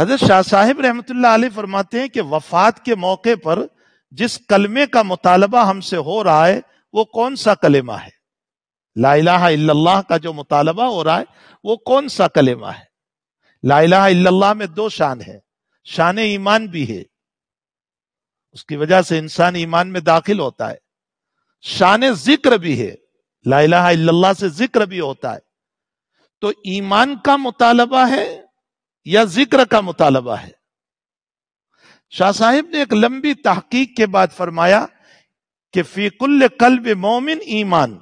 हजरत शाह साहिब रहमतुल्ला फरमाते हैं कि वफात के मौके पर जिस कलमे का मुतालबा हमसे हो रहा है वो कौन सा कलेमा है लाइला इल्लल्लाह का जो मुतालबा हो रहा है वो कौन सा कलेमा है लाइला इल्लल्लाह में दो शान है शान ईमान भी है उसकी वजह से इंसान ईमान में दाखिल होता है शान जिक्र भी है लाइला इल्लल्लाह से जिक्र भी होता है तो ईमान का मुतालबा है या जिक्र का मुतालबा है शाह साहिब ने एक लंबी तहकीक के बाद फरमाया कि फीकुल्ल कल्ब मोमिन ईमान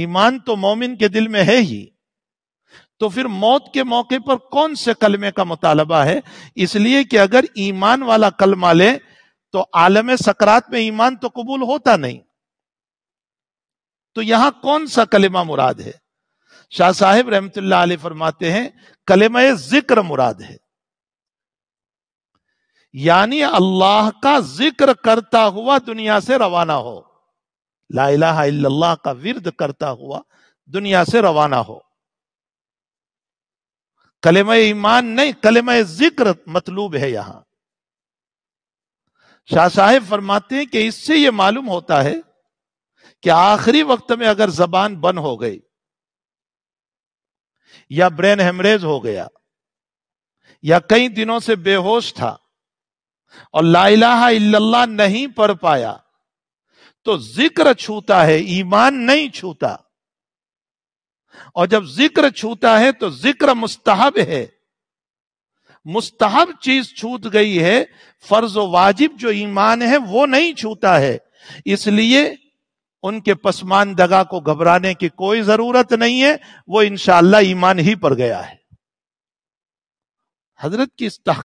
ईमान तो मोमिन के दिल में है ही तो फिर मौत के मौके पर कौन से कलमे का मुतालबा है इसलिए कि अगर ईमान वाला कलमा ले तो आलम सकरात में ईमान तो कबूल होता नहीं तो यहां कौन सा कलमा मुराद है शाह साहेब रहमत आल फरमाते हैं कलेम जिक्र मुराद है यानी अल्लाह का जिक्र करता हुआ दुनिया से रवाना हो लाला का विरद करता हुआ दुनिया से रवाना हो कलेम ईमान नहीं कलेम जिक्र मतलूब है यहां शाह साहेब फरमाते हैं कि इससे यह मालूम होता है कि आखिरी वक्त में अगर जबान बंद हो गई या ब्रेन हेमरेज हो गया या कई दिनों से बेहोश था और लाइला इल्लल्लाह नहीं पढ़ पाया तो जिक्र छूता है ईमान नहीं छूता और जब जिक्र छूता है तो जिक्र मुस्तहब है मुस्तहब चीज छूट गई है फर्ज वाजिब जो ईमान है वो नहीं छूता है इसलिए उनके पसमान दगा को घबराने की कोई जरूरत नहीं है वो इनशाला ईमान ही पर गया है हजरत की इस